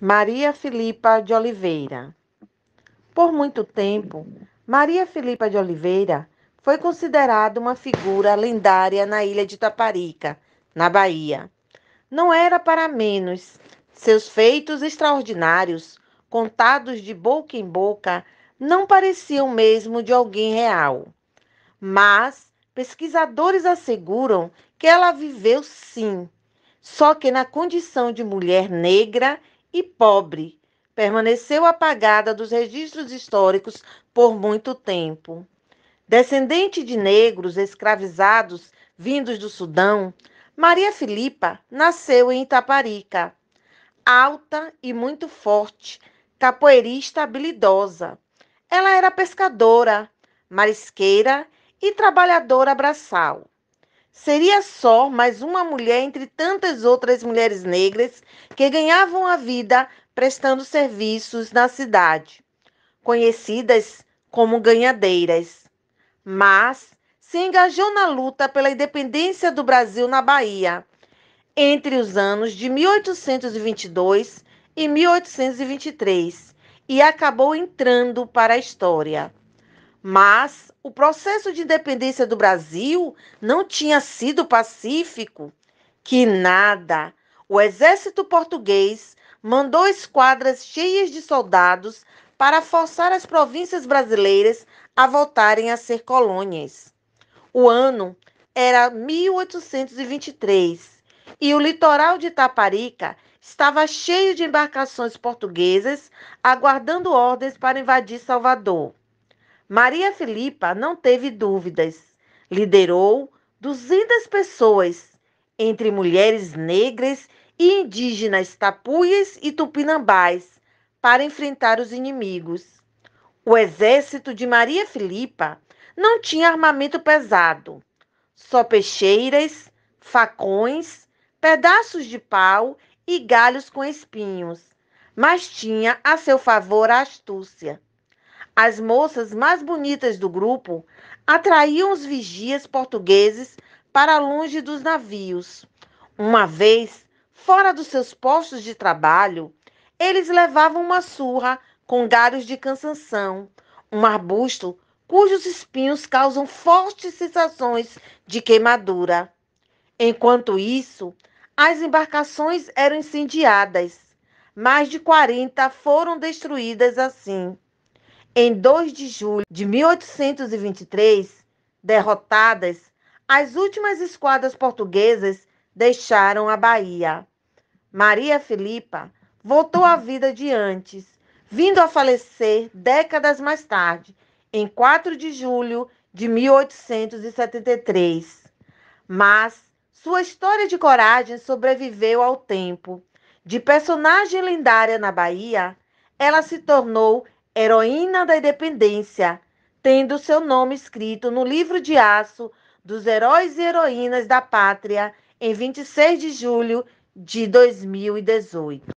Maria Filipa de Oliveira. Por muito tempo, Maria Filipa de Oliveira foi considerada uma figura lendária na ilha de Taparica, na Bahia. Não era para menos. Seus feitos extraordinários, contados de boca em boca, não pareciam mesmo de alguém real. Mas pesquisadores asseguram que ela viveu sim, só que na condição de mulher negra e pobre. Permaneceu apagada dos registros históricos por muito tempo. Descendente de negros escravizados vindos do Sudão, Maria Filipa nasceu em Itaparica. Alta e muito forte, capoeirista habilidosa. Ela era pescadora, marisqueira e trabalhadora braçal. Seria só mais uma mulher entre tantas outras mulheres negras que ganhavam a vida prestando serviços na cidade, conhecidas como ganhadeiras. Mas se engajou na luta pela independência do Brasil na Bahia entre os anos de 1822 e 1823 e acabou entrando para a história. Mas o processo de independência do Brasil não tinha sido pacífico. Que nada! O exército português mandou esquadras cheias de soldados para forçar as províncias brasileiras a voltarem a ser colônias. O ano era 1823 e o litoral de Itaparica estava cheio de embarcações portuguesas aguardando ordens para invadir Salvador. Maria Filipa não teve dúvidas. Liderou 200 pessoas, entre mulheres negras e indígenas tapuias e tupinambás, para enfrentar os inimigos. O exército de Maria Filipa não tinha armamento pesado, só peixeiras, facões, pedaços de pau e galhos com espinhos, mas tinha a seu favor a astúcia as moças mais bonitas do grupo atraíam os vigias portugueses para longe dos navios. Uma vez fora dos seus postos de trabalho, eles levavam uma surra com galhos de cansanção, um arbusto cujos espinhos causam fortes sensações de queimadura. Enquanto isso, as embarcações eram incendiadas. Mais de 40 foram destruídas assim. Em 2 de julho de 1823, derrotadas, as últimas esquadras portuguesas deixaram a Bahia. Maria Filipa voltou à vida de antes, vindo a falecer décadas mais tarde, em 4 de julho de 1873. Mas sua história de coragem sobreviveu ao tempo. De personagem lendária na Bahia, ela se tornou heroína da independência, tendo seu nome escrito no livro de aço dos heróis e heroínas da pátria em 26 de julho de 2018.